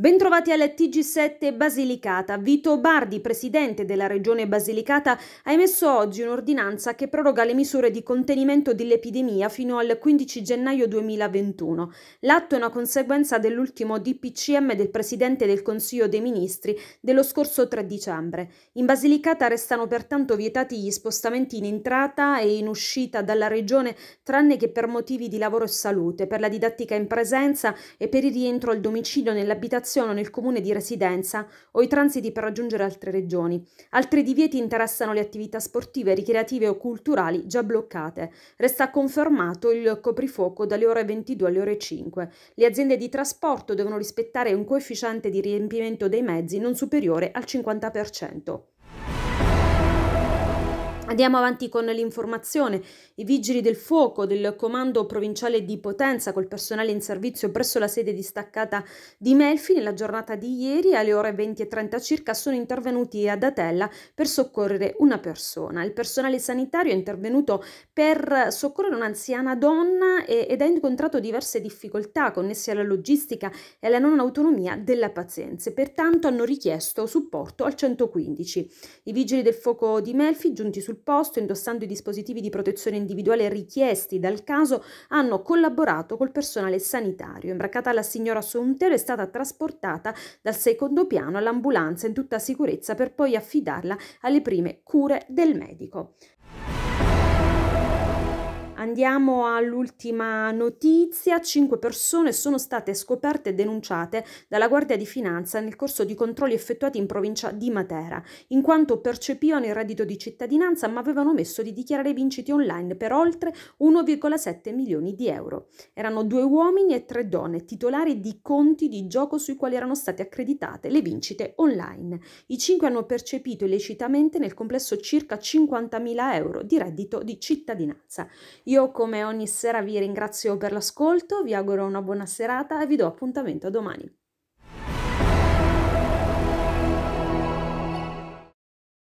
Bentrovati alle TG7 Basilicata. Vito Bardi, presidente della regione Basilicata, ha emesso oggi un'ordinanza che proroga le misure di contenimento dell'epidemia fino al 15 gennaio 2021. L'atto è una conseguenza dell'ultimo DPCM del presidente del Consiglio dei Ministri dello scorso 3 dicembre. In Basilicata restano pertanto vietati gli spostamenti in entrata e in uscita dalla regione, tranne che per motivi di lavoro e salute, per la didattica in presenza e per il rientro al domicilio nell'abitazione circolazione nel comune di residenza o i transiti per raggiungere altre regioni. Altri divieti interessano le attività sportive, ricreative o culturali già bloccate. Resta confermato il coprifuoco dalle ore 22 alle ore 5. Le aziende di trasporto devono rispettare un coefficiente di riempimento dei mezzi non superiore al 50%. Andiamo avanti con l'informazione. I vigili del fuoco del comando provinciale di Potenza col personale in servizio presso la sede distaccata di Melfi nella giornata di ieri alle ore 20.30 circa sono intervenuti ad Atella per soccorrere una persona. Il personale sanitario è intervenuto per soccorrere un'anziana donna ed ha incontrato diverse difficoltà connesse alla logistica e alla non autonomia della pazienza. Pertanto hanno richiesto supporto al 115. I vigili del fuoco di Melfi giunti sul sul posto, indossando i dispositivi di protezione individuale richiesti dal caso, hanno collaborato col personale sanitario. Imbracata la signora Sontero è stata trasportata dal secondo piano all'ambulanza in tutta sicurezza per poi affidarla alle prime cure del medico. Andiamo all'ultima notizia. Cinque persone sono state scoperte e denunciate dalla Guardia di Finanza nel corso di controlli effettuati in provincia di Matera, in quanto percepivano il reddito di cittadinanza ma avevano omesso di dichiarare vinciti online per oltre 1,7 milioni di euro. Erano due uomini e tre donne titolari di conti di gioco sui quali erano state accreditate le vincite online. I cinque hanno percepito illecitamente nel complesso circa 50.000 euro di reddito di cittadinanza. Io come ogni sera vi ringrazio per l'ascolto, vi auguro una buona serata e vi do appuntamento a domani.